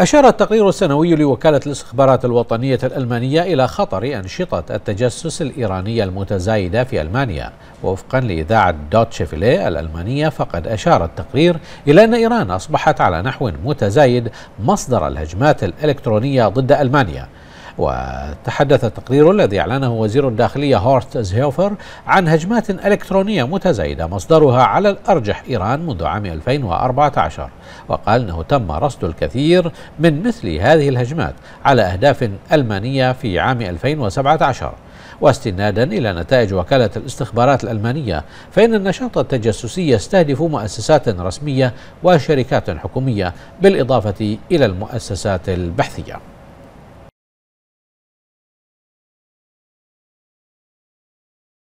أشار التقرير السنوي لوكالة الاستخبارات الوطنية الألمانية إلى خطر أنشطة التجسس الإيرانية المتزايدة في ألمانيا ووفقا لإذاعة دوتشيفيلي فيليه الألمانية فقد أشار التقرير إلى أن إيران أصبحت على نحو متزايد مصدر الهجمات الإلكترونية ضد ألمانيا وتحدث التقرير الذي أعلنه وزير الداخلية هورت زهوفر عن هجمات إلكترونية متزايدة مصدرها على الأرجح إيران منذ عام 2014 وقال أنه تم رصد الكثير من مثل هذه الهجمات على أهداف ألمانية في عام 2017 واستنادا إلى نتائج وكالة الاستخبارات الألمانية فإن النشاط التجسسي يستهدف مؤسسات رسمية وشركات حكومية بالإضافة إلى المؤسسات البحثية